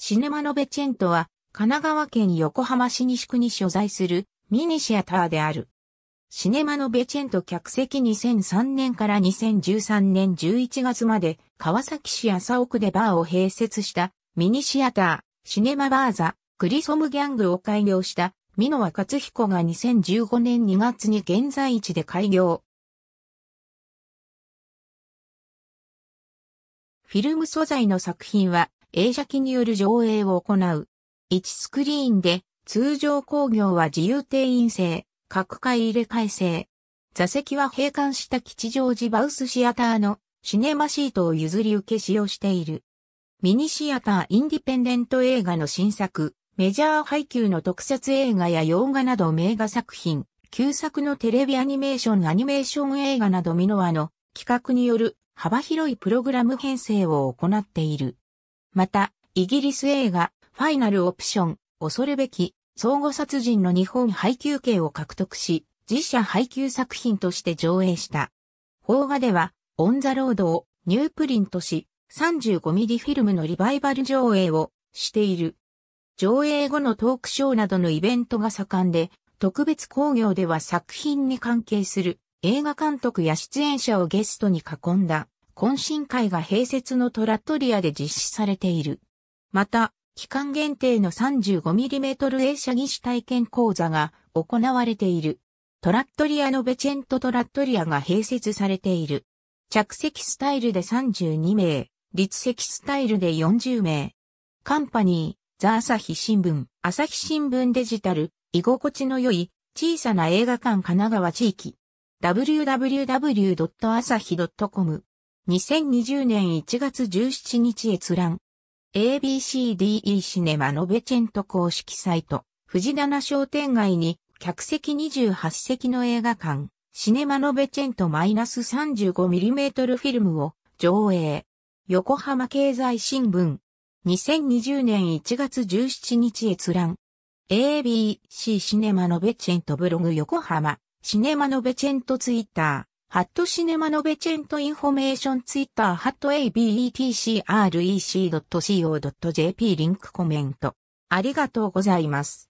シネマノベチェントは、神奈川県横浜市西区に所在するミニシアターである。シネマノベチェント客席2003年から2013年11月まで川崎市麻生区でバーを併設したミニシアター、シネマバーザ、クリソムギャングを開業したワカツ勝彦が2015年2月に現在地で開業。フィルム素材の作品は映写機による上映を行う。1スクリーンで、通常工業は自由定員制、各回入れ替え制。座席は閉館した吉祥寺バウスシアターのシネマシートを譲り受け使用している。ミニシアターインディペンデント映画の新作、メジャー配給の特撮映画や洋画など名画作品、旧作のテレビアニメーションアニメーション映画などミノワの企画による幅広いプログラム編成を行っている。また、イギリス映画、ファイナルオプション、恐るべき、相互殺人の日本配給刑を獲得し、自社配給作品として上映した。邦画では、オンザロードをニュープリントし、35ミリフィルムのリバイバル上映をしている。上映後のトークショーなどのイベントが盛んで、特別興行では作品に関係する映画監督や出演者をゲストに囲んだ懇親会が併設のトラットリアで実施されている。また、期間限定の 35mm 映写技師体験講座が行われている。トラットリアのベチェントトラットリアが併設されている。着席スタイルで32名、立席スタイルで40名。カンパニー、ザ・朝日新聞、朝日新聞デジタル、居心地の良い、小さな映画館神奈川地域。www.asahi.com 2020年1月17日閲覧。ABCDE シネマノベチェント公式サイト、藤棚商店街に客席28席の映画館、シネマノベチェント -35mm フィルムを上映。横浜経済新聞。2020年1月17日閲覧。ABC シネマノベチェントブログ横浜、シネマノベチェントツイッター。ハットシネマノベチェントインフォメーションツイッターハット abetcrec.co.jp リンクコメント。ありがとうございます。